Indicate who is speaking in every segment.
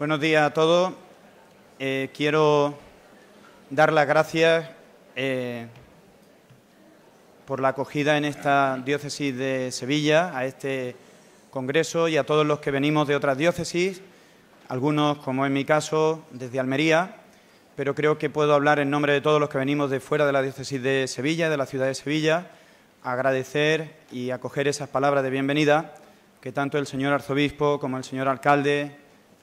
Speaker 1: Buenos días a todos. Eh, quiero dar las gracias eh, por la acogida en esta diócesis de Sevilla, a este congreso y a todos los que venimos de otras diócesis, algunos, como en mi caso, desde Almería, pero creo que puedo hablar en nombre de todos los que venimos de fuera de la diócesis de Sevilla, de la ciudad de Sevilla, agradecer y acoger esas palabras de bienvenida que tanto el señor arzobispo como el señor alcalde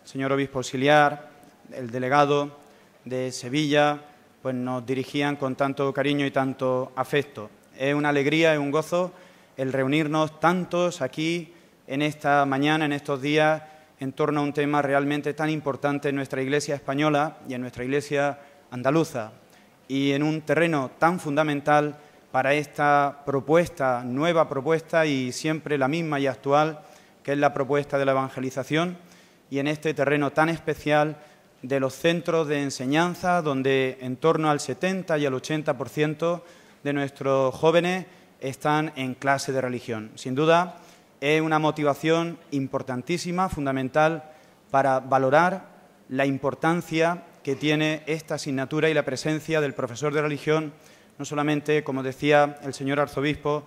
Speaker 1: señor obispo auxiliar, el delegado de Sevilla, pues nos dirigían con tanto cariño y tanto afecto. Es una alegría, es un gozo el reunirnos tantos aquí en esta mañana, en estos días, en torno a un tema realmente tan importante en nuestra Iglesia española y en nuestra Iglesia andaluza, y en un terreno tan fundamental para esta propuesta, nueva propuesta y siempre la misma y actual, que es la propuesta de la evangelización y en este terreno tan especial de los centros de enseñanza, donde en torno al 70 y al 80% de nuestros jóvenes están en clase de religión. Sin duda, es una motivación importantísima, fundamental, para valorar la importancia que tiene esta asignatura y la presencia del profesor de religión, no solamente, como decía el señor arzobispo,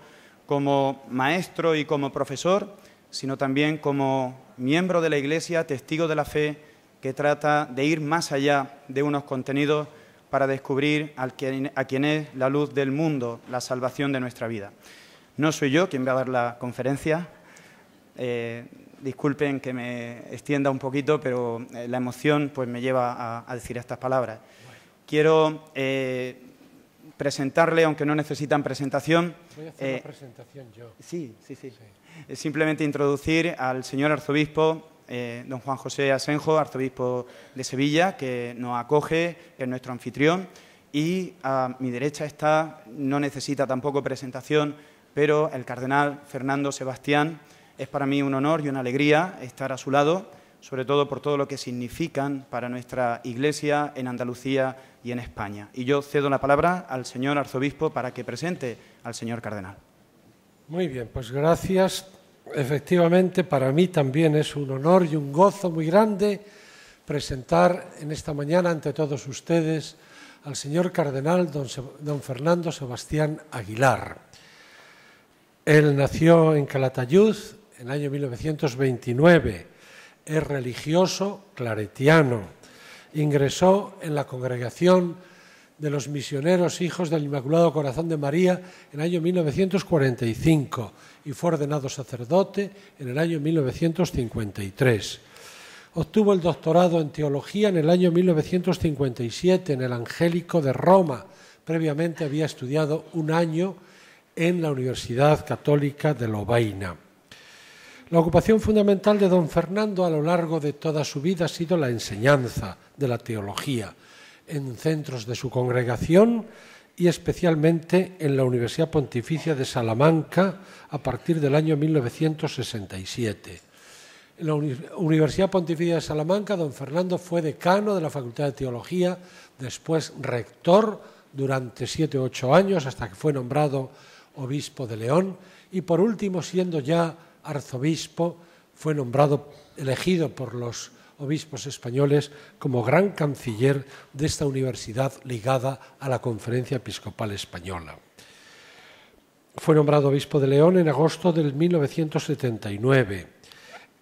Speaker 1: como maestro y como profesor, sino también como miembro de la Iglesia, testigo de la fe, que trata de ir más allá de unos contenidos para descubrir a quien, es la luz del mundo, la salvación de nuestra vida. No soy yo quien va a dar la conferencia. Eh, disculpen que me extienda un poquito, pero eh, la emoción pues, me lleva a, decir estas palabras. Quiero eh, presentarle, aunque no necesitan presentación. Voy a hacer la eh, presentación yo. Sí, sí, sí, Simplemente introducir al señor arzobispo, eh, don Juan José Asenjo, arzobispo de Sevilla, que nos acoge, que es nuestro anfitrión. Y a mi derecha está, no necesita tampoco presentación, pero el cardenal Fernando Sebastián. Es para mí un honor y una alegría estar a su lado sobre todo por todo lo que significan para nuestra Iglesia en Andalucía y en España. Y yo cedo la palabra al señor arzobispo para que presente al señor cardenal.
Speaker 2: Muy bien, pues gracias. Efectivamente, para mí también es un honor y un gozo muy grande presentar en esta mañana ante todos ustedes al señor cardenal don, Fernando Sebastián Aguilar. Él nació en Calatayud en el año 1929 es religioso claretiano. Ingresó en la congregación de los misioneros hijos del Inmaculado Corazón de María en el año 1945 y fue ordenado sacerdote en el año 1953. Obtuvo el doctorado en teología en el año 1957 en el Angélico de Roma. Previamente había estudiado un año en la Universidad Católica de Lovaina. La ocupación fundamental de don Fernando a lo largo de toda su vida ha sido la enseñanza de la teología en centros de su congregación y especialmente en la Universidad Pontificia de Salamanca a partir del año 1967. En la Universidad Pontificia de Salamanca, don Fernando fue decano de la Facultad de Teología, después rector durante siete o ocho años hasta que fue nombrado obispo de León y por último, siendo ya arzobispo, fue nombrado, elegido por los obispos españoles como gran canciller de esta universidad ligada a la Conferencia Episcopal Española. Fue nombrado obispo de León en agosto del 1979.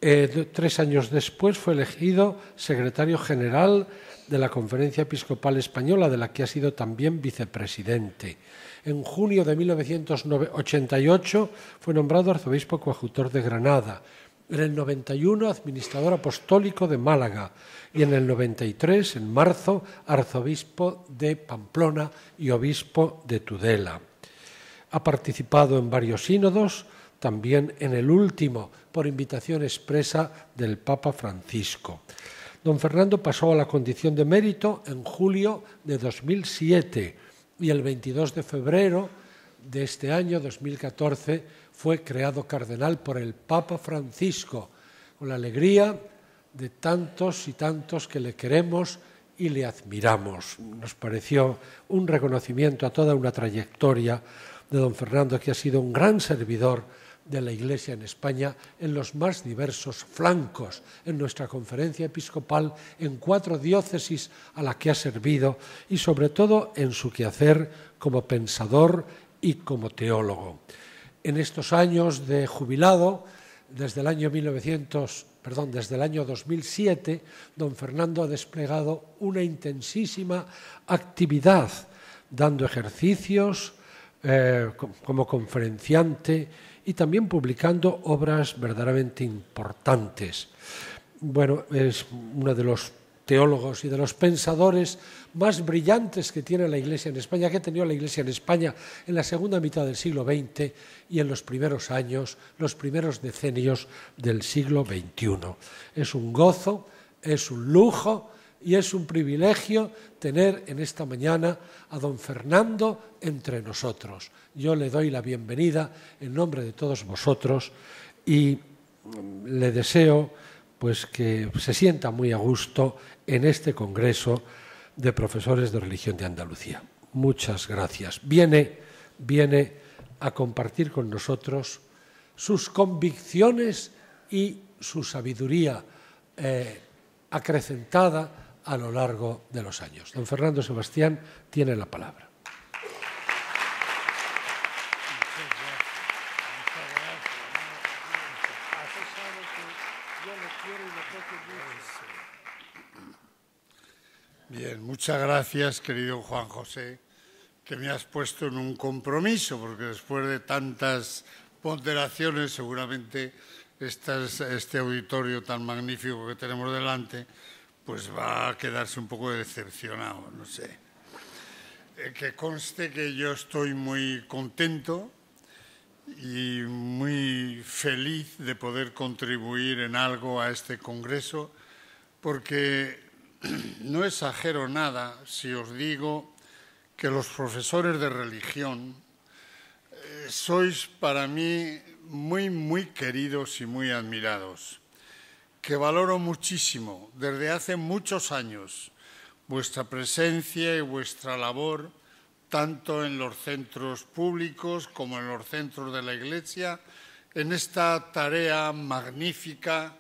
Speaker 2: Eh, tres años después fue elegido secretario general de la Conferencia Episcopal Española, de la que ha sido también vicepresidente. En junio de 1988 fue nombrado arzobispo coadjutor de Granada. En el 91, administrador apostólico de Málaga. Y en el 93, en marzo, arzobispo de Pamplona y obispo de Tudela. Ha participado en varios sínodos, también en el último, por invitación expresa del Papa Francisco. Don Fernando pasó a la condición de mérito en julio de 2007 y el 22 de febrero de este año 2014 fue creado cardenal por el Papa Francisco, con la alegría de tantos y tantos que le queremos y le admiramos. Nos pareció un reconocimiento a toda una trayectoria de don Fernando, que ha sido un gran servidor de la Iglesia en España en los más diversos flancos, en nuestra conferencia episcopal, en cuatro diócesis a las que ha servido y sobre todo en su quehacer como pensador y como teólogo. En estos años de jubilado, desde el año 1900, perdón, desde el año 2007, don Fernando ha desplegado una intensísima actividad dando ejercicios eh, como conferenciante, y también publicando obras verdaderamente importantes. Bueno, es uno de los teólogos y de los pensadores más brillantes que tiene la Iglesia en España, que ha tenido la Iglesia en España en la segunda mitad del siglo XX y en los primeros años, los primeros decenios del siglo XXI. Es un gozo, es un lujo y es un privilegio tener en esta mañana a don Fernando entre nosotros. Yo le doy la bienvenida en nombre de todos vosotros y mm, le deseo pues, que se sienta muy a gusto en este congreso de profesores de religión de Andalucía. Muchas gracias. Viene a compartir con nosotros sus convicciones y su sabiduría eh, acrecentada a lo largo de los años. Don Fernando Sebastián tiene la palabra.
Speaker 3: Bien, muchas gracias, querido Juan José, que me has puesto en un compromiso, porque después de tantas ponderaciones, seguramente este auditorio tan magnífico que tenemos delante pues va a quedarse un poco decepcionado, no sé. Eh, que conste que yo estoy muy contento y muy feliz de poder contribuir en algo a este Congreso, porque no exagero nada si os digo que los profesores de religión eh, sois para mí muy, muy queridos y muy admirados que valoro muchísimo desde hace muchos años vuestra presencia y vuestra labor, tanto en los centros públicos como en los centros de la Iglesia, en esta tarea magnífica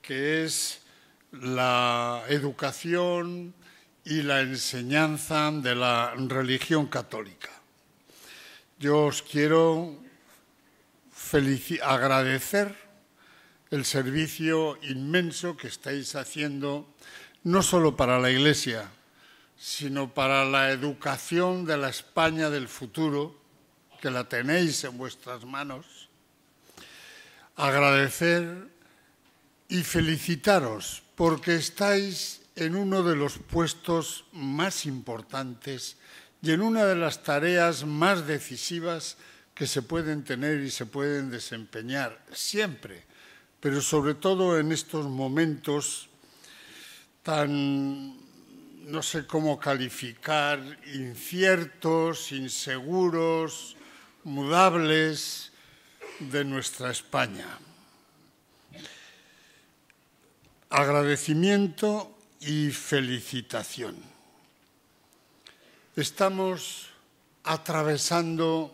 Speaker 3: que es la educación y la enseñanza de la religión católica. Yo os quiero agradecer el servicio inmenso que estáis haciendo, no solo para la Iglesia, sino para la educación de la España del futuro, que la tenéis en vuestras manos. Agradecer y felicitaros porque estáis en uno de los puestos más importantes y en una de las tareas más decisivas que se pueden tener y se pueden desempeñar siempre pero sobre todo en estos momentos tan, no sé cómo calificar, inciertos, inseguros, mudables de nuestra España. Agradecimiento y felicitación. Estamos atravesando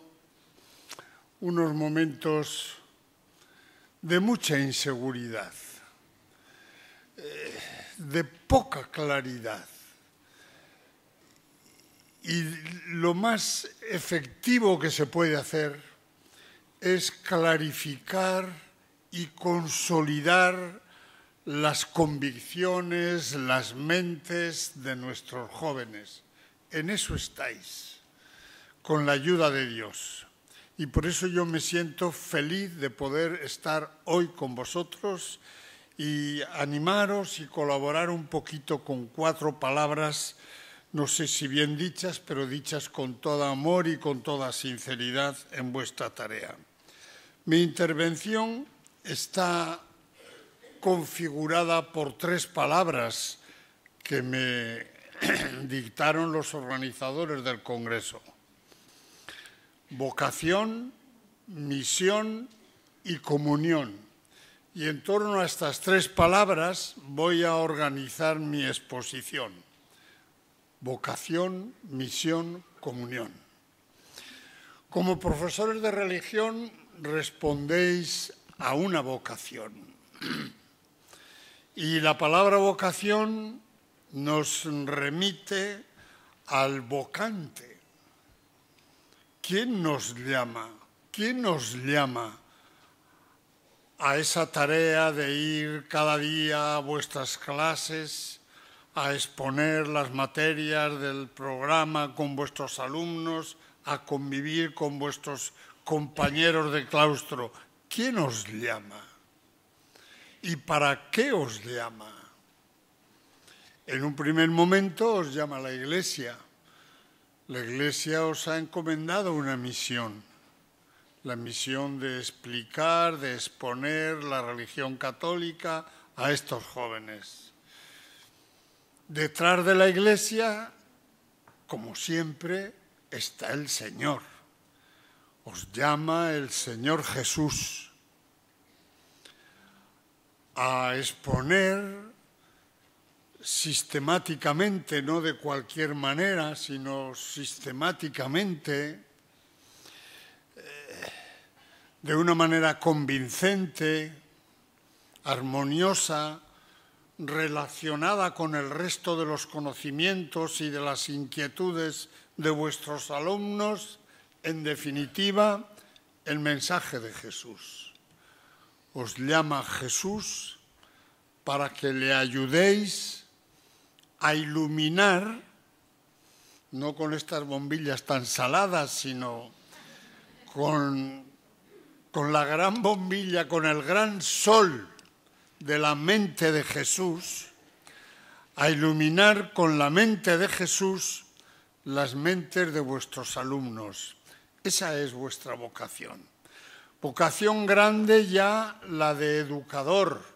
Speaker 3: unos momentos de mucha inseguridad, eh, de poca claridad. Y lo más efectivo que se puede hacer es clarificar y consolidar las convicciones, las mentes de nuestros jóvenes. En eso estáis, con la ayuda de Dios y por eso yo me siento feliz de poder estar hoy con vosotros y animaros y colaborar un poquito con cuatro palabras, no sé si bien dichas, pero dichas con todo amor y con toda sinceridad en vuestra tarea. Mi intervención está configurada por tres palabras que me dictaron los organizadores del Congreso vocación, misión y comunión. Y en torno a estas tres palabras voy a organizar mi exposición. Vocación, misión, comunión. Como profesores de religión respondéis a una vocación. Y la palabra vocación nos remite al vocante, ¿Quién nos llama? ¿Quién nos llama a esa tarea de ir cada día a vuestras clases, a exponer las materias del programa con vuestros alumnos, a convivir con vuestros compañeros de claustro? ¿Quién os llama? ¿Y para qué os llama? En un primer momento os llama la Iglesia la Iglesia os ha encomendado una misión, la misión de explicar, de exponer la religión católica a estos jóvenes. Detrás de la Iglesia, como siempre, está el Señor. Os llama el Señor Jesús a exponer sistemáticamente, no de cualquier manera, sino sistemáticamente, eh, de una manera convincente, armoniosa, relacionada con el resto de los conocimientos y de las inquietudes de vuestros alumnos, en definitiva, el mensaje de Jesús. Os llama Jesús para que le ayudéis a iluminar, no con estas bombillas tan saladas, sino con, la gran bombilla, con el gran sol de la mente de Jesús, a iluminar con la mente de Jesús las mentes de vuestros alumnos. Esa es vuestra vocación. Vocación grande ya la de educador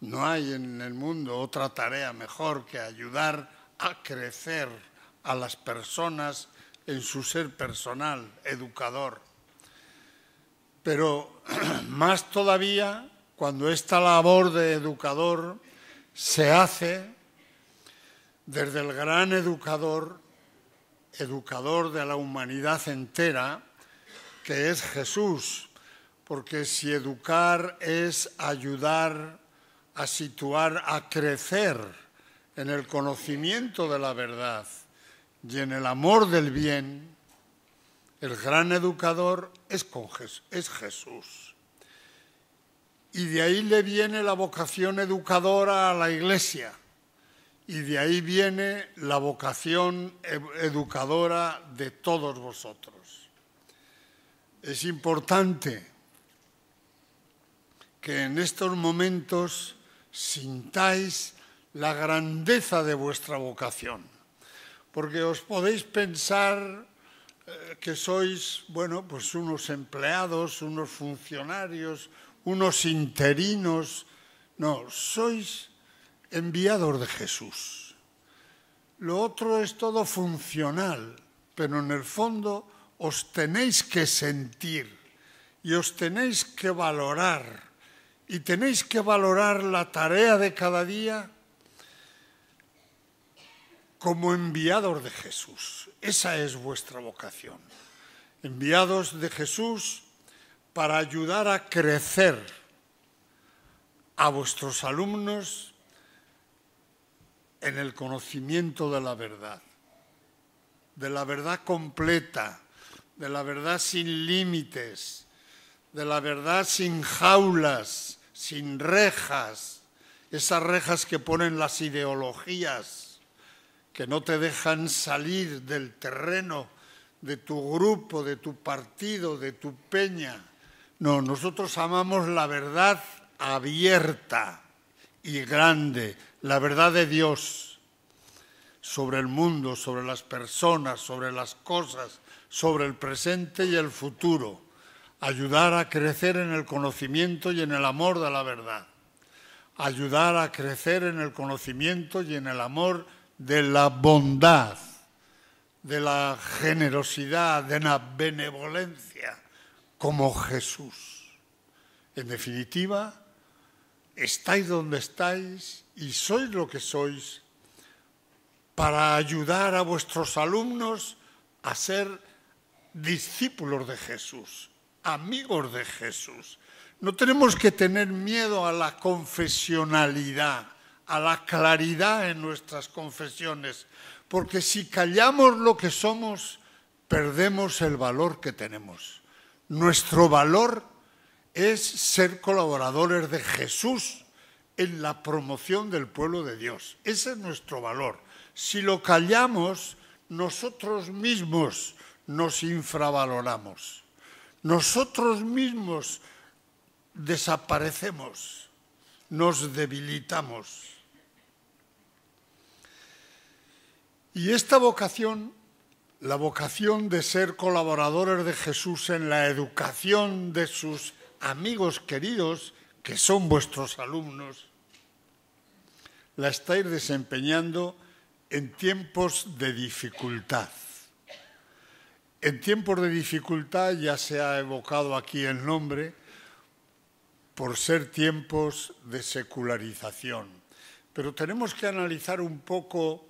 Speaker 3: no hay en el mundo otra tarea mejor que ayudar a crecer a las personas en su ser personal, educador. Pero más todavía cuando esta labor de educador se hace desde el gran educador, educador de la humanidad entera, que es Jesús, porque si educar es ayudar a situar, a crecer en el conocimiento de la verdad y en el amor del bien, el gran educador es, es Jesús. Y de ahí le viene la vocación educadora a la Iglesia. Y de ahí viene la vocación educadora de todos vosotros. Es importante que en estos momentos sintáis la grandeza de vuestra vocación, porque os podéis pensar eh, que sois, bueno, pues unos empleados, unos funcionarios, unos interinos, no, sois enviados de Jesús. Lo otro es todo funcional, pero en el fondo os tenéis que sentir y os tenéis que valorar y tenéis que valorar la tarea de cada día como enviados de Jesús. Esa es vuestra vocación. Enviados de Jesús para ayudar a crecer a vuestros alumnos en el conocimiento de la verdad, de la verdad completa, de la verdad sin límites, de la verdad sin jaulas, sin rejas, esas rejas que ponen las ideologías, que no te dejan salir del terreno de tu grupo, de tu partido, de tu peña. No, nosotros amamos la verdad abierta y grande, la verdad de Dios sobre el mundo, sobre las personas, sobre las cosas, sobre el presente y el futuro ayudar a crecer en el conocimiento y en el amor de la verdad, ayudar a crecer en el conocimiento y en el amor de la bondad, de la generosidad, de la benevolencia, como Jesús. En definitiva, estáis donde estáis y sois lo que sois para ayudar a vuestros alumnos a ser discípulos de Jesús amigos de Jesús. No tenemos que tener miedo a la confesionalidad, a la claridad en nuestras confesiones, porque si callamos lo que somos, perdemos el valor que tenemos. Nuestro valor es ser colaboradores de Jesús en la promoción del pueblo de Dios. Ese es nuestro valor. Si lo callamos, nosotros mismos nos infravaloramos nosotros mismos desaparecemos, nos debilitamos. Y esta vocación, la vocación de ser colaboradores de Jesús en la educación de sus amigos queridos, que son vuestros alumnos, la estáis desempeñando en tiempos de dificultad. En tiempos de dificultad ya se ha evocado aquí el nombre por ser tiempos de secularización, pero tenemos que analizar un poco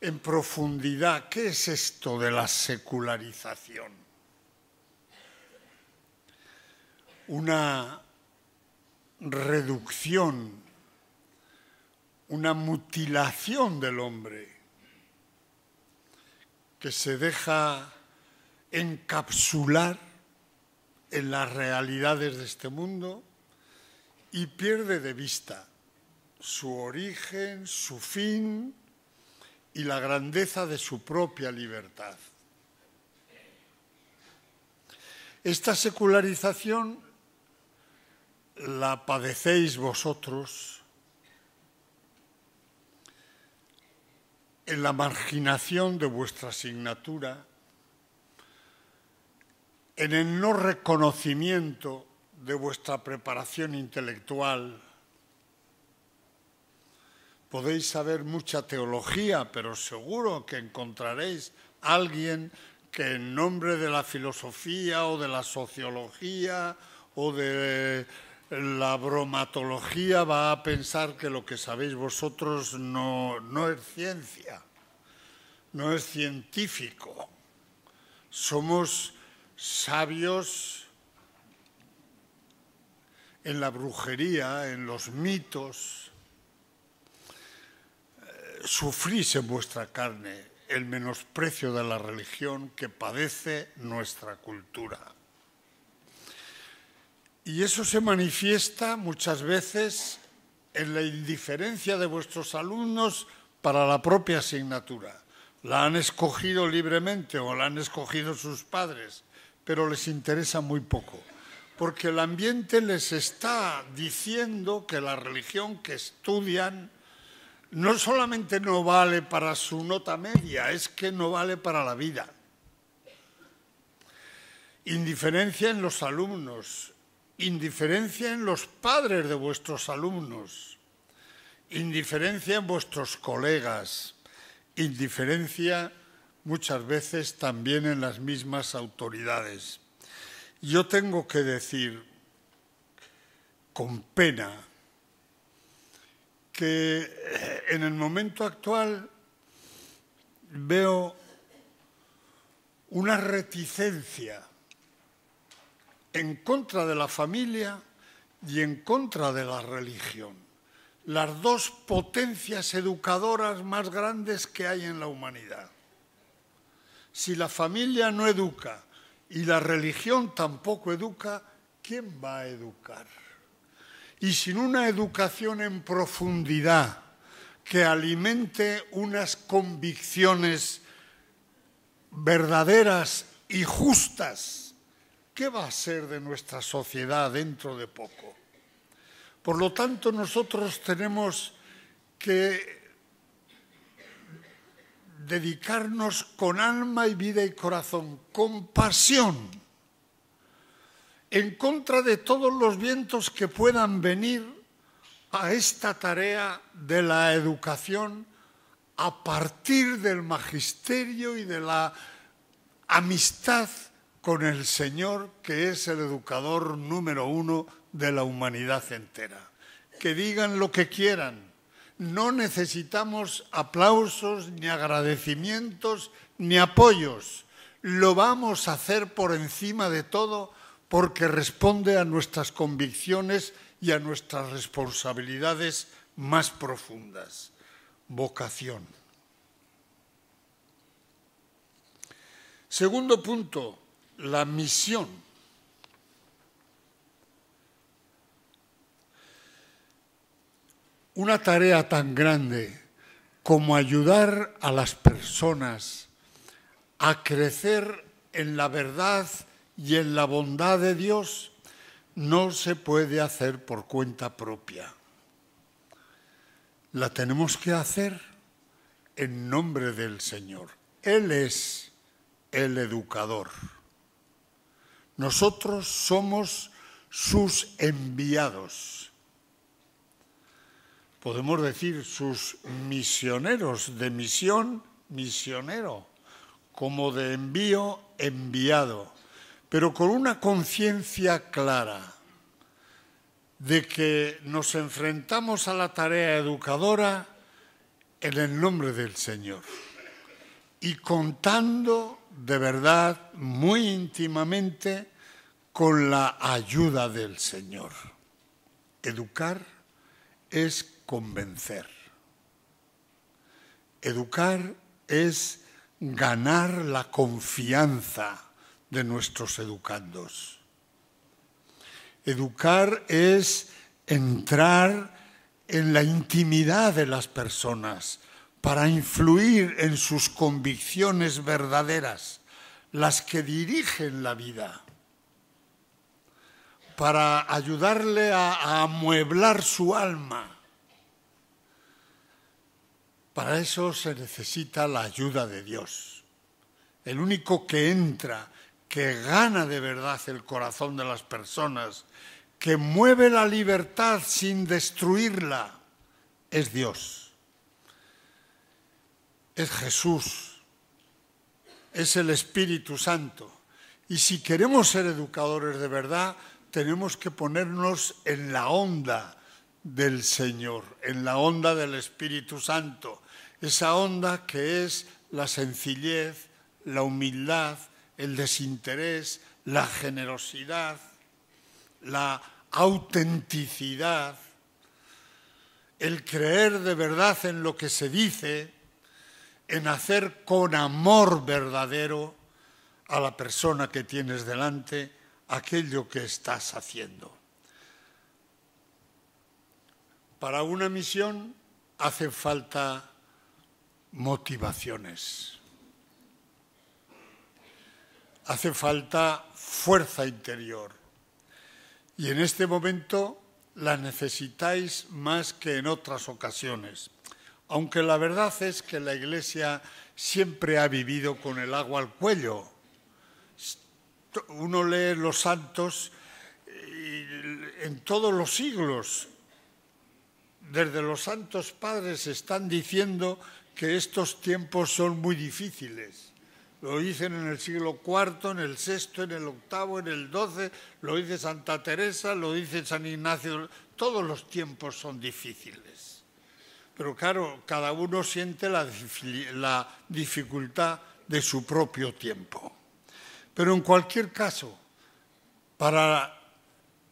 Speaker 3: en profundidad qué es esto de la secularización. Una reducción, una mutilación del hombre que se deja encapsular en las realidades de este mundo y pierde de vista su origen, su fin y la grandeza de su propia libertad. Esta secularización la padecéis vosotros en la marginación de vuestra asignatura en el no reconocimiento de vuestra preparación intelectual, podéis saber mucha teología, pero seguro que encontraréis alguien que en nombre de la filosofía o de la sociología o de la bromatología va a pensar que lo que sabéis vosotros no, no es ciencia, no es científico. Somos sabios en la brujería, en los mitos. Eh, sufrís en vuestra carne el menosprecio de la religión que padece nuestra cultura. Y eso se manifiesta muchas veces en la indiferencia de vuestros alumnos para la propia asignatura. La han escogido libremente o la han escogido sus padres pero les interesa muy poco, porque el ambiente les está diciendo que la religión que estudian no solamente no vale para su nota media, es que no vale para la vida. Indiferencia en los alumnos, indiferencia en los padres de vuestros alumnos, indiferencia en vuestros colegas, indiferencia muchas veces también en las mismas autoridades. Yo tengo que decir con pena que eh, en el momento actual veo una reticencia en contra de la familia y en contra de la religión, las dos potencias educadoras más grandes que hay en la humanidad. Si la familia no educa y la religión tampoco educa, ¿quién va a educar? Y sin una educación en profundidad que alimente unas convicciones verdaderas y justas, ¿qué va a ser de nuestra sociedad dentro de poco? Por lo tanto, nosotros tenemos que dedicarnos con alma y vida y corazón, con pasión, en contra de todos los vientos que puedan venir a esta tarea de la educación a partir del magisterio y de la amistad con el Señor, que es el educador número uno de la humanidad entera. Que digan lo que quieran, no necesitamos aplausos, ni agradecimientos, ni apoyos. Lo vamos a hacer por encima de todo porque responde a nuestras convicciones y a nuestras responsabilidades más profundas. Vocación. Segundo punto, la misión. una tarea tan grande como ayudar a las personas a crecer en la verdad y en la bondad de Dios no se puede hacer por cuenta propia. La tenemos que hacer en nombre del Señor. Él es el educador. Nosotros somos sus enviados podemos decir, sus misioneros de misión, misionero, como de envío, enviado, pero con una conciencia clara de que nos enfrentamos a la tarea educadora en el nombre del Señor y contando de verdad muy íntimamente con la ayuda del Señor. Educar es convencer. Educar es ganar la confianza de nuestros educandos. Educar es entrar en la intimidad de las personas para influir en sus convicciones verdaderas, las que dirigen la vida, para ayudarle a, amueblar su alma para eso se necesita la ayuda de Dios. El único que entra, que gana de verdad el corazón de las personas, que mueve la libertad sin destruirla, es Dios. Es Jesús. Es el Espíritu Santo. Y si queremos ser educadores de verdad, tenemos que ponernos en la onda del Señor, en la onda del Espíritu Santo, esa onda que es la sencillez, la humildad, el desinterés, la generosidad, la autenticidad, el creer de verdad en lo que se dice, en hacer con amor verdadero a la persona que tienes delante aquello que estás haciendo. Para una misión hace falta motivaciones. Hace falta fuerza interior y en este momento la necesitáis más que en otras ocasiones, aunque la verdad es que la Iglesia siempre ha vivido con el agua al cuello. Uno lee los santos eh, en todos los siglos. Desde los santos padres están diciendo que estos tiempos son muy difíciles. Lo dicen en el siglo IV, en el VI, en el VIII, en el XII, lo dice Santa Teresa, lo dice San Ignacio, todos los tiempos son difíciles. Pero claro, cada uno siente la, la dificultad de su propio tiempo. Pero en cualquier caso, para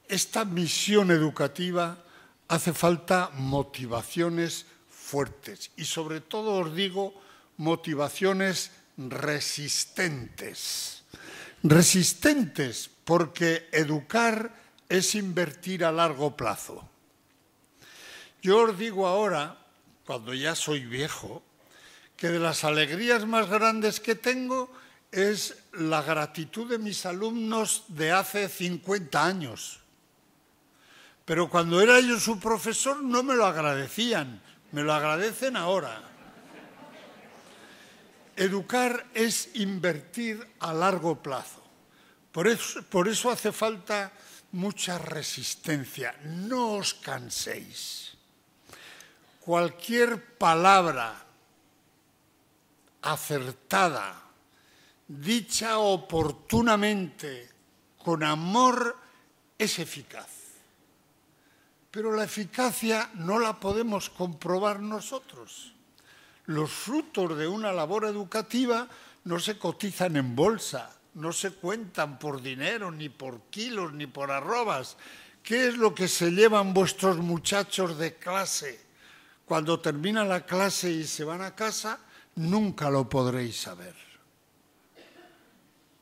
Speaker 3: esta misión educativa hace falta motivaciones y sobre todo os digo motivaciones resistentes. Resistentes porque educar es invertir a largo plazo. Yo os digo ahora, cuando ya soy viejo, que de las alegrías más grandes que tengo es la gratitud de mis alumnos de hace 50 años. Pero cuando era yo su profesor no me lo agradecían, me lo agradecen ahora. Educar es invertir a largo plazo. Por eso, por eso hace falta mucha resistencia. No os canséis. Cualquier palabra acertada, dicha oportunamente, con amor, es eficaz pero la eficacia no la podemos comprobar nosotros. Los frutos de una labor educativa no se cotizan en bolsa, no se cuentan por dinero, ni por kilos, ni por arrobas. ¿Qué es lo que se llevan vuestros muchachos de clase? Cuando termina la clase y se van a casa, nunca lo podréis saber.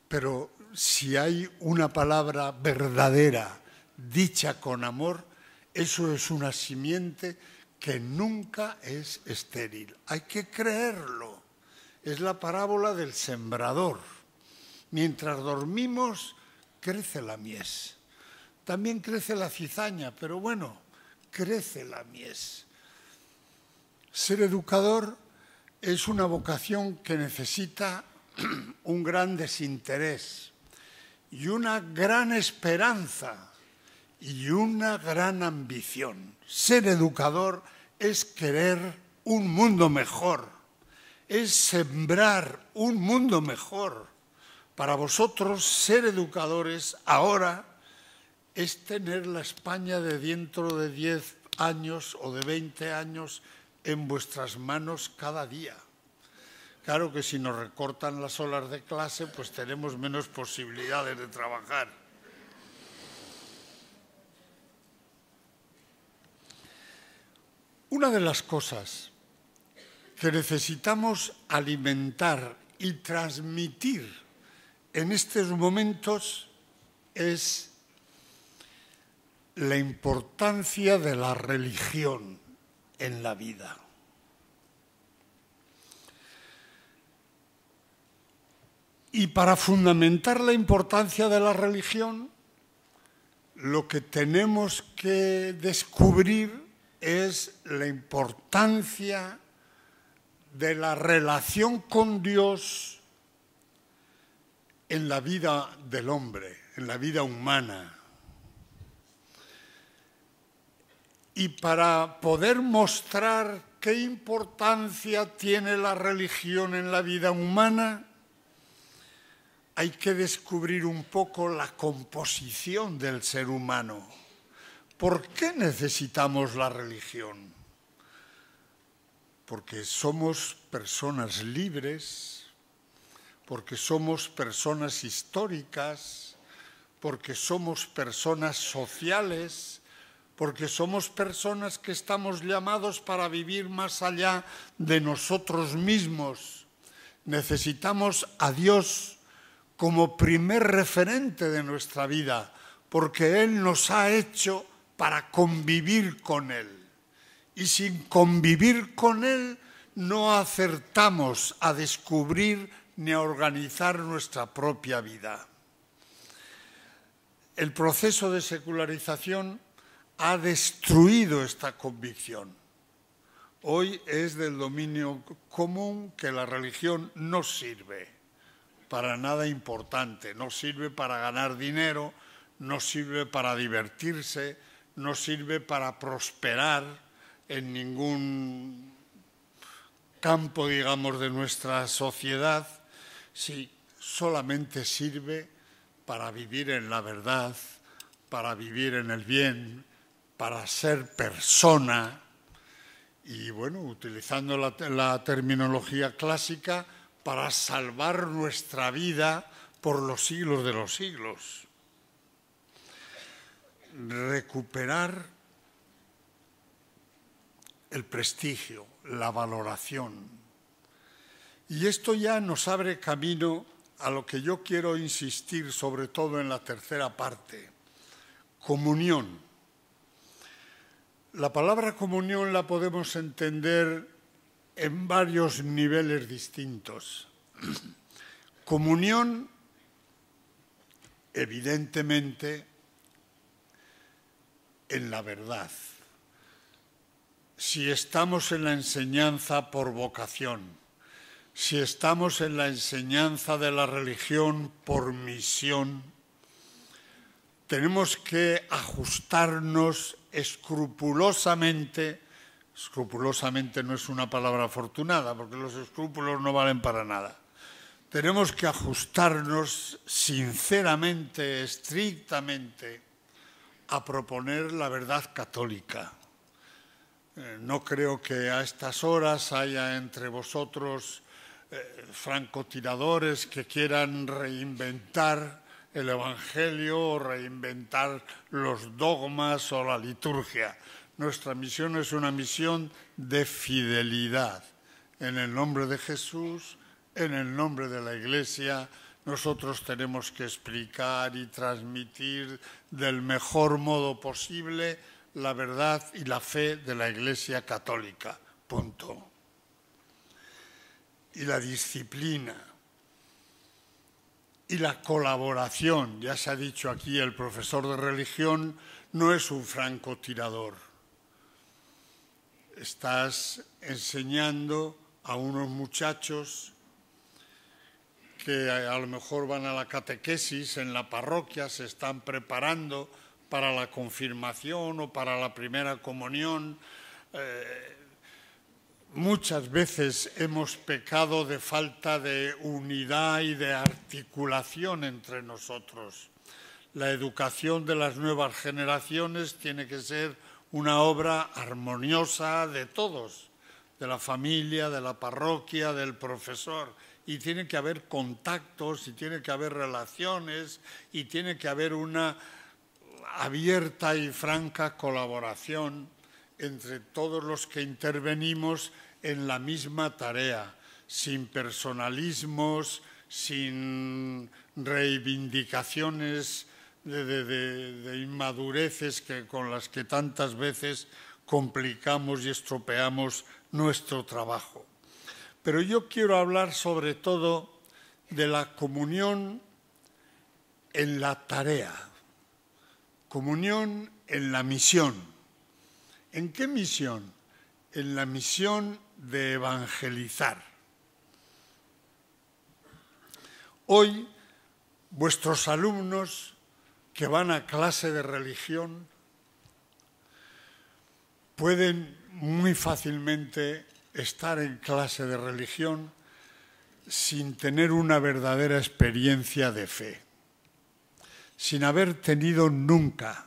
Speaker 3: Pero si hay una palabra verdadera, dicha con amor, eso es una simiente que nunca es estéril. Hay que creerlo. Es la parábola del sembrador. Mientras dormimos, crece la mies. También crece la cizaña, pero bueno, crece la mies. Ser educador es una vocación que necesita un gran desinterés y una gran esperanza y una gran ambición. Ser educador es querer un mundo mejor, es sembrar un mundo mejor. Para vosotros ser educadores ahora es tener la España de dentro de 10 años o de 20 años en vuestras manos cada día. Claro que si nos recortan las horas de clase, pues tenemos menos posibilidades de trabajar Una de las cosas que necesitamos alimentar y transmitir en estos momentos es la importancia de la religión en la vida. Y para fundamentar la importancia de la religión, lo que tenemos que descubrir es la importancia de la relación con Dios en la vida del hombre, en la vida humana. Y para poder mostrar qué importancia tiene la religión en la vida humana, hay que descubrir un poco la composición del ser humano ¿Por qué necesitamos la religión? Porque somos personas libres, porque somos personas históricas, porque somos personas sociales, porque somos personas que estamos llamados para vivir más allá de nosotros mismos. Necesitamos a Dios como primer referente de nuestra vida, porque Él nos ha hecho para convivir con Él. Y sin convivir con Él no acertamos a descubrir ni a organizar nuestra propia vida. El proceso de secularización ha destruido esta convicción. Hoy es del dominio común que la religión no sirve para nada importante, no sirve para ganar dinero, no sirve para divertirse, no sirve para prosperar en ningún campo, digamos, de nuestra sociedad, si solamente sirve para vivir en la verdad, para vivir en el bien, para ser persona. Y bueno, utilizando la, la terminología clásica, para salvar nuestra vida por los siglos de los siglos recuperar el prestigio, la valoración. Y esto ya nos abre camino a lo que yo quiero insistir sobre todo en la tercera parte, comunión. La palabra comunión la podemos entender en varios niveles distintos. Comunión, evidentemente, en la verdad. Si estamos en la enseñanza por vocación, si estamos en la enseñanza de la religión por misión, tenemos que ajustarnos escrupulosamente, escrupulosamente no es una palabra afortunada, porque los escrúpulos no valen para nada. Tenemos que ajustarnos sinceramente, estrictamente, a proponer la verdad católica. Eh, no creo que a estas horas haya entre vosotros eh, francotiradores que quieran reinventar el Evangelio o reinventar los dogmas o la liturgia. Nuestra misión es una misión de fidelidad en el nombre de Jesús, en el nombre de la Iglesia, nosotros tenemos que explicar y transmitir del mejor modo posible la verdad y la fe de la Iglesia Católica. Punto. Y la disciplina y la colaboración, ya se ha dicho aquí, el profesor de religión no es un francotirador. Estás enseñando a unos muchachos que a lo mejor van a la catequesis en la parroquia, se están preparando para la confirmación o para la primera comunión. Eh, muchas veces hemos pecado de falta de unidad y de articulación entre nosotros. La educación de las nuevas generaciones tiene que ser una obra armoniosa de todos, de la familia, de la parroquia, del profesor y tiene que haber contactos y tiene que haber relaciones y tiene que haber una abierta y franca colaboración entre todos los que intervenimos en la misma tarea, sin personalismos, sin reivindicaciones de, inmadureces con las que tantas veces complicamos y estropeamos nuestro trabajo. Pero yo quiero hablar sobre todo de la comunión en la tarea, comunión en la misión. ¿En qué misión? En la misión de evangelizar. Hoy vuestros alumnos que van a clase de religión pueden muy fácilmente estar en clase de religión sin tener una verdadera experiencia de fe, sin haber tenido nunca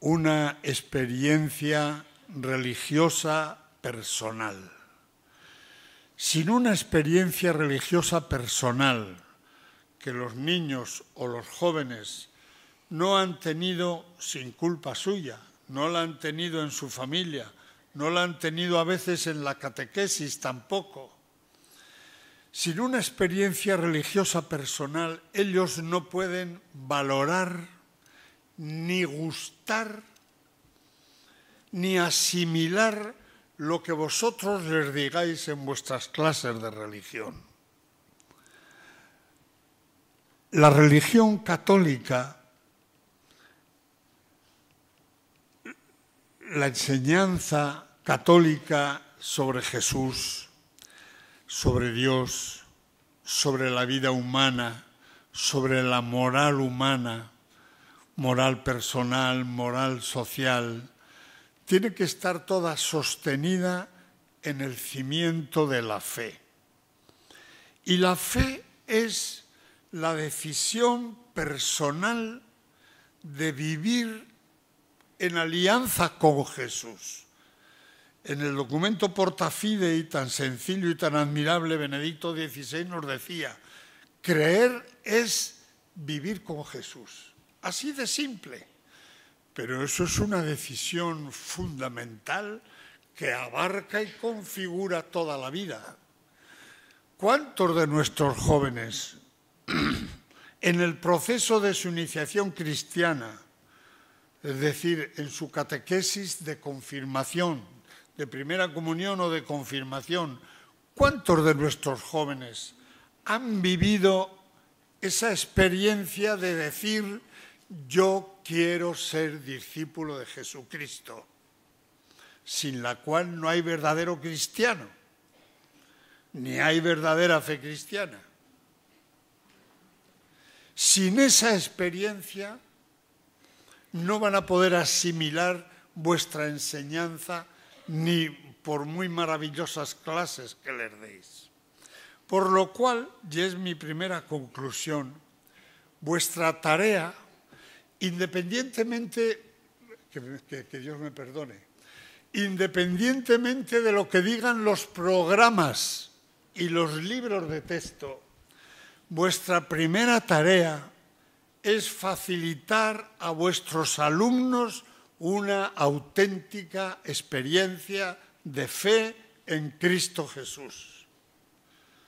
Speaker 3: una experiencia religiosa personal. Sin una experiencia religiosa personal que los niños o los jóvenes no han tenido sin culpa suya, no la han tenido en su familia, no la han tenido a veces en la catequesis tampoco. Sin una experiencia religiosa personal, ellos no pueden valorar, ni gustar, ni asimilar lo que vosotros les digáis en vuestras clases de religión. La religión católica, la enseñanza católica sobre Jesús, sobre Dios, sobre la vida humana, sobre la moral humana, moral personal, moral social, tiene que estar toda sostenida en el cimiento de la fe. Y la fe es la decisión personal de vivir en alianza con Jesús. En el documento y tan sencillo y tan admirable, Benedicto XVI nos decía, creer es vivir con Jesús. Así de simple. Pero eso es una decisión fundamental que abarca y configura toda la vida. ¿Cuántos de nuestros jóvenes en el proceso de su iniciación cristiana, es decir, en su catequesis de confirmación, de primera comunión o de confirmación, ¿cuántos de nuestros jóvenes han vivido esa experiencia de decir, yo quiero ser discípulo de Jesucristo, sin la cual no hay verdadero cristiano, ni hay verdadera fe cristiana? Sin esa experiencia no van a poder asimilar vuestra enseñanza ni por muy maravillosas clases que les deis. Por lo cual, y es mi primera conclusión, vuestra tarea, independientemente, que, que Dios me perdone, independientemente de lo que digan los programas y los libros de texto, vuestra primera tarea es facilitar a vuestros alumnos una auténtica experiencia de fe en Cristo Jesús,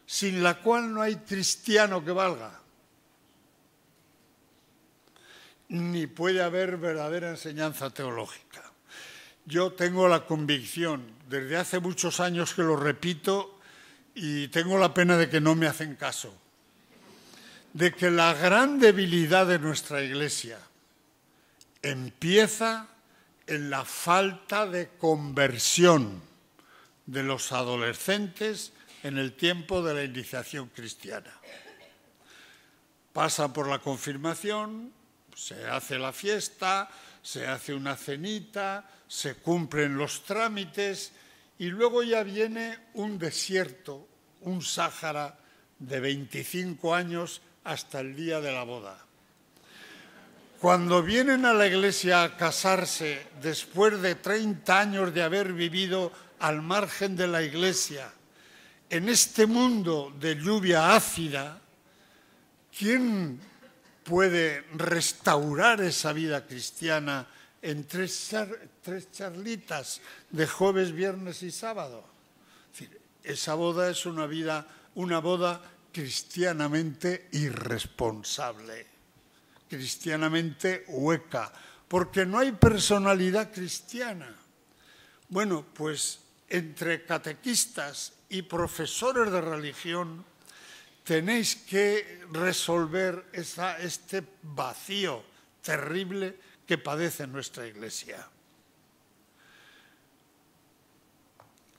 Speaker 3: sin la cual no hay cristiano que valga, ni puede haber verdadera enseñanza teológica. Yo tengo la convicción, desde hace muchos años que lo repito, y tengo la pena de que no me hacen caso, de que la gran debilidad de nuestra Iglesia empieza en la falta de conversión de los adolescentes en el tiempo de la iniciación cristiana. Pasa por la confirmación, se hace la fiesta, se hace una cenita, se cumplen los trámites y luego ya viene un desierto, un Sáhara de 25 años hasta el día de la boda. Cuando vienen a la iglesia a casarse después de 30 años de haber vivido al margen de la iglesia, en este mundo de lluvia ácida, ¿quién puede restaurar esa vida cristiana en tres, tres charlitas de jueves, viernes y sábado? Es decir, esa boda es una vida, una boda cristianamente irresponsable cristianamente hueca, porque no hay personalidad cristiana. Bueno, pues entre catequistas y profesores de religión tenéis que resolver este vacío terrible que padece nuestra iglesia.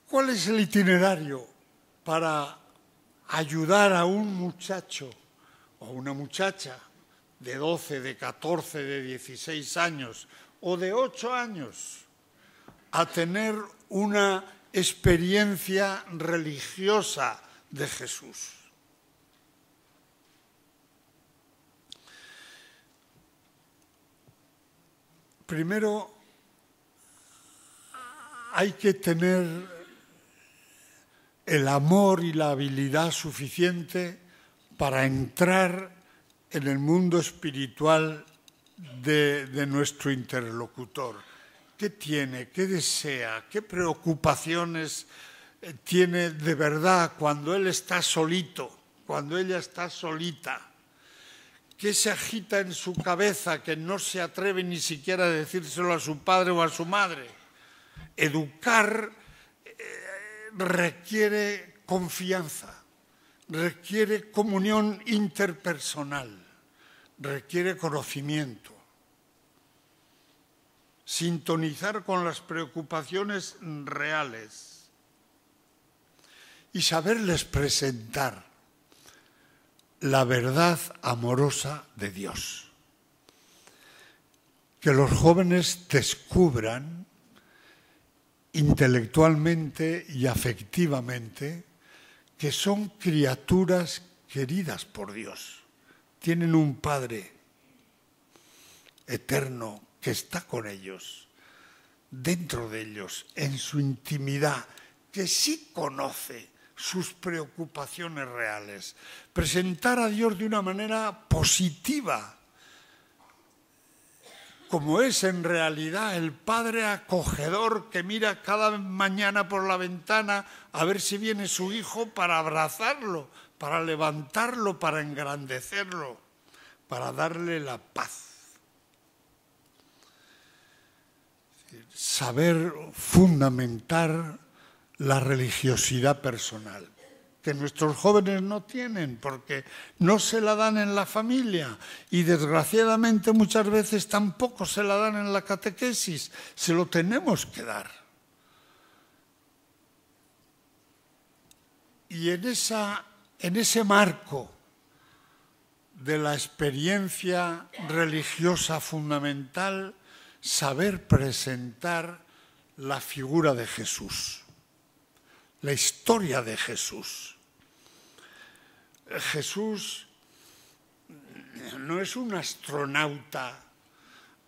Speaker 3: ¿Cuál es el itinerario para ayudar a un muchacho o una muchacha de 12, de 14, de 16 años o de 8 años a tener una experiencia religiosa de Jesús. Primero, hay que tener el amor y la habilidad suficiente para entrar en el mundo espiritual de, nuestro interlocutor. ¿Qué tiene? ¿Qué desea? ¿Qué preocupaciones eh, tiene de verdad cuando él está solito, cuando ella está solita? ¿Qué se agita en su cabeza que no se atreve ni siquiera a decírselo a su padre o a su madre? Educar eh, requiere confianza, requiere comunión interpersonal requiere conocimiento. Sintonizar con las preocupaciones reales y saberles presentar la verdad amorosa de Dios. Que los jóvenes descubran intelectualmente y afectivamente que son criaturas queridas por Dios tienen un Padre eterno que está con ellos, dentro de ellos, en su intimidad, que sí conoce sus preocupaciones reales. Presentar a Dios de una manera positiva, como es en realidad el Padre acogedor que mira cada mañana por la ventana a ver si viene su hijo para abrazarlo, para levantarlo, para engrandecerlo, para darle la paz. Saber fundamentar la religiosidad personal, que nuestros jóvenes no tienen porque no se la dan en la familia y desgraciadamente muchas veces tampoco se la dan en la catequesis, se lo tenemos que dar. Y en esa en ese marco de la experiencia religiosa fundamental, saber presentar la figura de Jesús, la historia de Jesús. Jesús no es un astronauta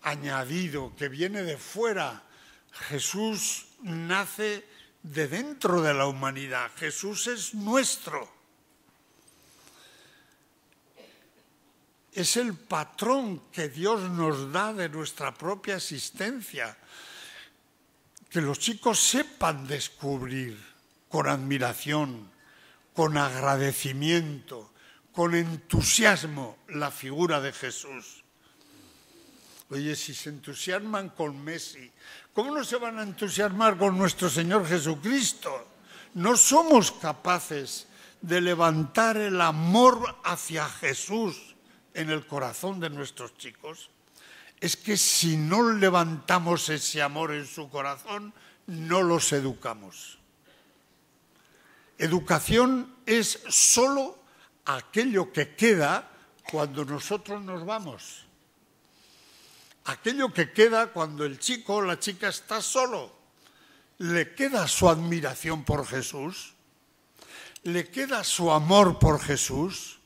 Speaker 3: añadido que viene de fuera. Jesús nace de dentro de la humanidad. Jesús es nuestro. es el patrón que Dios nos da de nuestra propia existencia. Que los chicos sepan descubrir con admiración, con agradecimiento, con entusiasmo la figura de Jesús. Oye, si se entusiasman con Messi, ¿cómo no se van a entusiasmar con nuestro Señor Jesucristo? No somos capaces de levantar el amor hacia Jesús en el corazón de nuestros chicos es que si no levantamos ese amor en su corazón, no los educamos. Educación es solo aquello que queda cuando nosotros nos vamos. Aquello que queda cuando el chico o la chica está solo. Le queda su admiración por Jesús, le queda su amor por Jesús,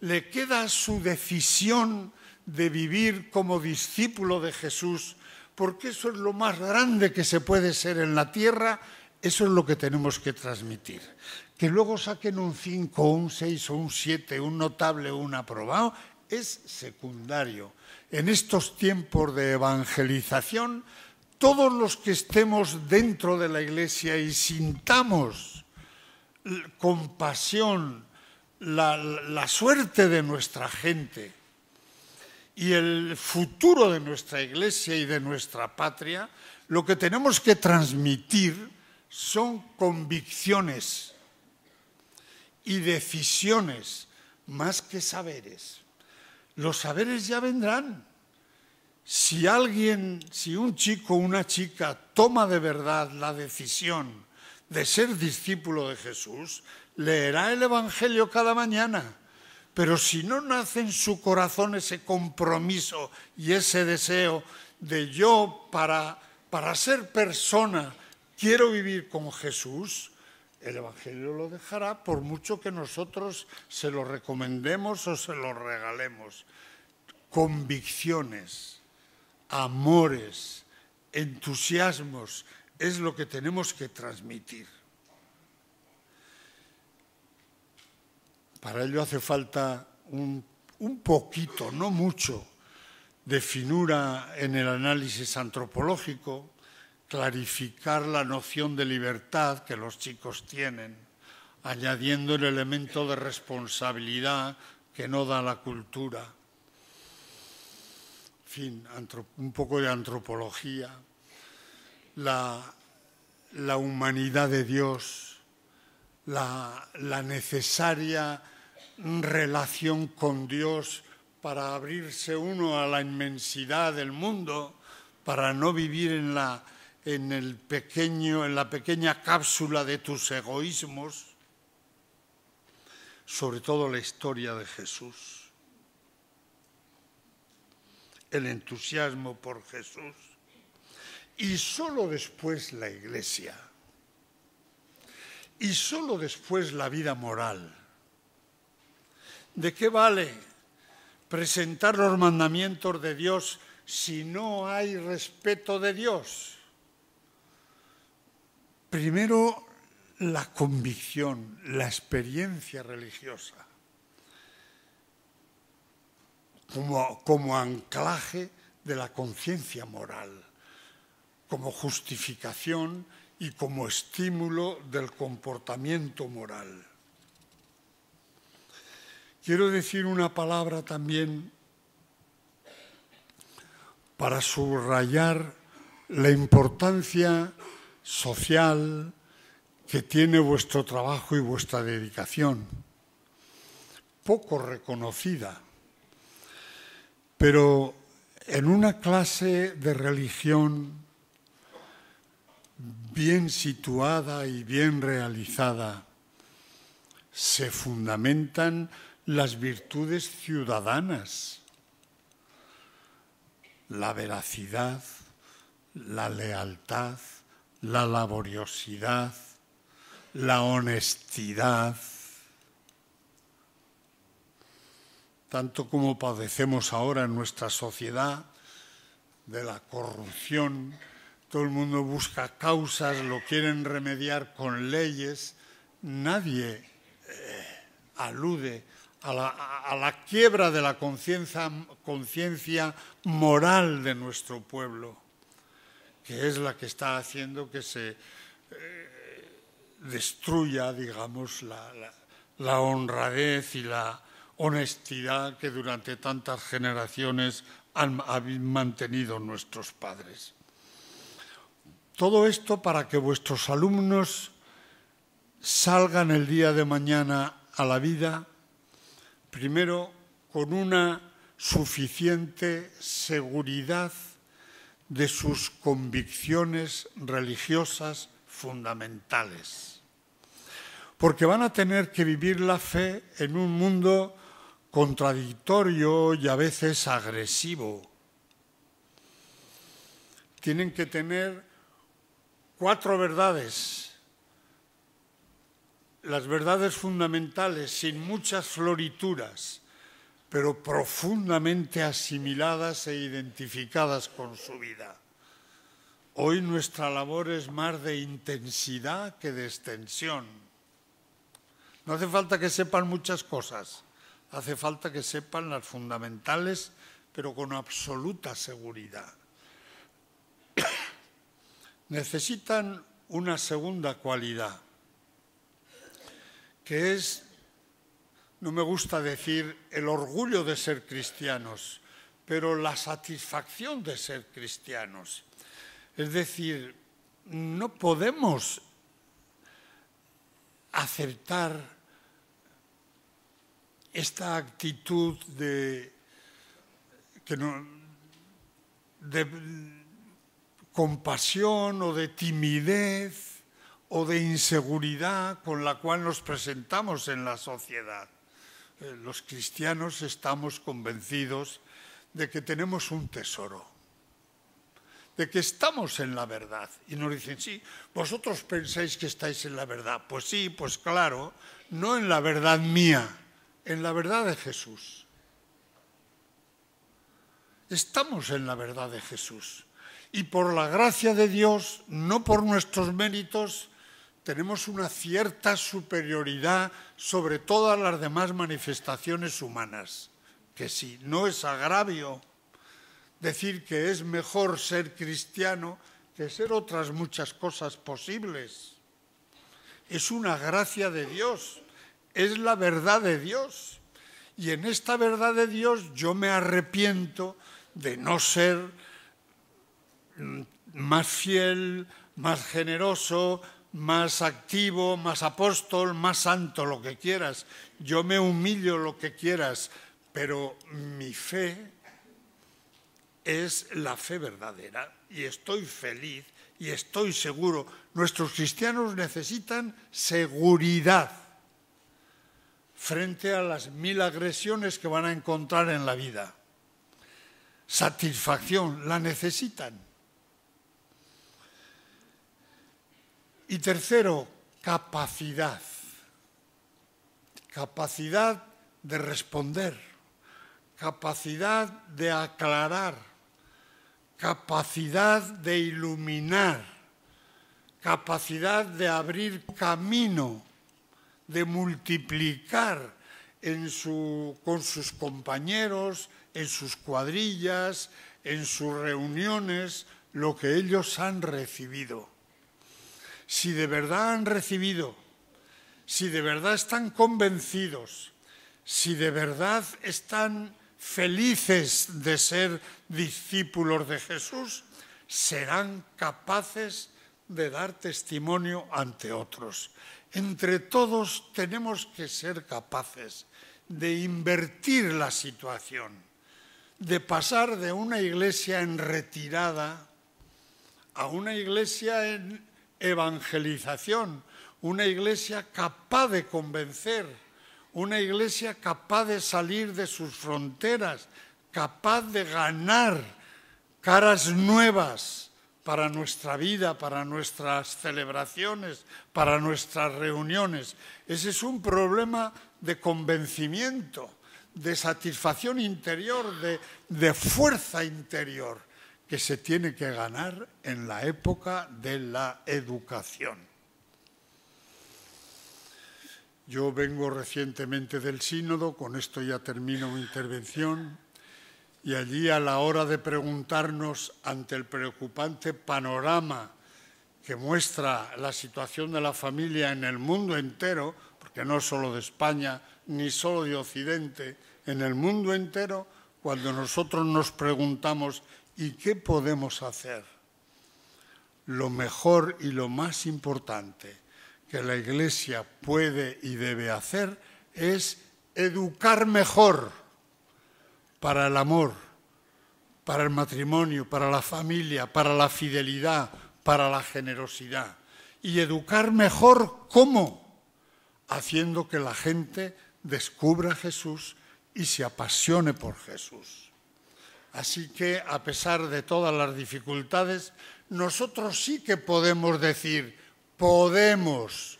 Speaker 3: le queda su decisión de vivir como discípulo de Jesús, porque eso es lo más grande que se puede ser en la tierra, eso es lo que tenemos que transmitir. Que luego saquen un 5, un 6 o un 7, un notable o un aprobado, es secundario. En estos tiempos de evangelización, todos los que estemos dentro de la iglesia y sintamos compasión, la, suerte de nuestra gente y el futuro de nuestra iglesia y de nuestra patria, lo que tenemos que transmitir son convicciones y decisiones más que saberes. Los saberes ya vendrán. Si alguien, si un chico o una chica toma de verdad la decisión de ser discípulo de Jesús, leerá el Evangelio cada mañana, pero si no nace en su corazón ese compromiso y ese deseo de yo para, para ser persona, quiero vivir con Jesús, el Evangelio lo dejará por mucho que nosotros se lo recomendemos o se lo regalemos. Convicciones, amores, entusiasmos es lo que tenemos que transmitir. Para ello hace falta un, poquito, no mucho, de finura en el análisis antropológico, clarificar la noción de libertad que los chicos tienen, añadiendo el elemento de responsabilidad que no da la cultura. En fin, un poco de antropología, la humanidad de Dios, la, necesaria relación con Dios para abrirse uno a la inmensidad del mundo, para no vivir en la, en, el pequeño, en la pequeña cápsula de tus egoísmos, sobre todo la historia de Jesús, el entusiasmo por Jesús y solo después la iglesia y solo después la vida moral. ¿De qué vale presentar los mandamientos de Dios si no hay respeto de Dios? Primero, la convicción, la experiencia religiosa, como, como anclaje de la conciencia moral, como justificación y como estímulo del comportamiento moral. Quiero decir una palabra también para subrayar la importancia social que tiene vuestro trabajo y vuestra dedicación, poco reconocida, pero en una clase de religión bien situada y bien realizada, se fundamentan las virtudes ciudadanas, la veracidad, la lealtad, la laboriosidad, la honestidad. Tanto como padecemos ahora en nuestra sociedad de la corrupción, todo el mundo busca causas, lo quieren remediar con leyes, nadie eh, alude a la, quiebra de la conciencia moral de nuestro pueblo, que es la que está haciendo que se eh, destruya, digamos, la, honradez y la honestidad que durante tantas generaciones han mantenido nuestros padres. Todo esto para que vuestros alumnos salgan el día de mañana a la vida, primero con una suficiente seguridad de sus convicciones religiosas fundamentales, porque van a tener que vivir la fe en un mundo contradictorio y a veces agresivo. Tienen que tener cuatro verdades. Las verdades fundamentales, sin muchas florituras, pero profundamente asimiladas e identificadas con su vida. Hoy nuestra labor es más de intensidad que de extensión. No hace falta que sepan muchas cosas, hace falta que sepan las fundamentales, pero con absoluta seguridad necesitan una segunda cualidad, que es, no me gusta decir el orgullo de ser cristianos, pero la satisfacción de ser cristianos. Es decir, no podemos aceptar esta actitud de, que no, compasión o de timidez o de inseguridad con la cual nos presentamos en la sociedad. Eh, los cristianos estamos convencidos de que tenemos un tesoro, de que estamos en la verdad. Y nos dicen, sí, vosotros pensáis que estáis en la verdad. Pues sí, pues claro, no en la verdad mía, en la verdad de Jesús. Estamos en la verdad de Jesús y por la gracia de Dios, no por nuestros méritos, tenemos una cierta superioridad sobre todas las demás manifestaciones humanas. Que si no es agravio decir que es mejor ser cristiano que ser otras muchas cosas posibles. Es una gracia de Dios, es la verdad de Dios. Y en esta verdad de Dios yo me arrepiento de no ser Mm, más fiel, más generoso, más activo, más apóstol, más santo, lo que quieras. Yo me humillo lo que quieras, pero mi fe es la fe verdadera y estoy feliz y estoy seguro. Nuestros cristianos necesitan seguridad frente a las mil agresiones que van a encontrar en la vida. Satisfacción, la necesitan. Y tercero, capacidad. Capacidad de responder, capacidad de aclarar, capacidad de iluminar, capacidad de abrir camino, de multiplicar con sus compañeros, en sus cuadrillas, en sus reuniones, lo que ellos han recibido si de verdad han recibido, si de verdad están convencidos, si de verdad están felices de ser discípulos de Jesús, serán capaces de dar testimonio ante otros. Entre todos tenemos que ser capaces de invertir la situación, de pasar de una iglesia en retirada a una iglesia en evangelización, una iglesia capaz de convencer, una iglesia capaz de salir de sus fronteras, capaz de ganar caras nuevas para nuestra vida, para nuestras celebraciones, para nuestras reuniones. Ese es un problema de convencimiento, de satisfacción interior, de, de fuerza interior que se tiene que ganar en la época de la educación. Yo vengo recientemente del sínodo, con esto ya termino mi intervención, y allí a la hora de preguntarnos ante el preocupante panorama que muestra la situación de la familia en el mundo entero, porque no solo de España ni solo de Occidente, en el mundo entero, cuando nosotros nos preguntamos ¿Y qué podemos hacer? Lo mejor y lo más importante que la Iglesia puede y debe hacer es educar mejor para el amor, para el matrimonio, para la familia, para la fidelidad, para la generosidad. Y educar mejor cómo? Haciendo que la gente descubra a Jesús y se apasione por Jesús. Así que, a pesar de todas las dificultades, nosotros sí que podemos decir, podemos,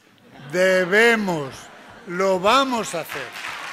Speaker 3: debemos, lo vamos a hacer.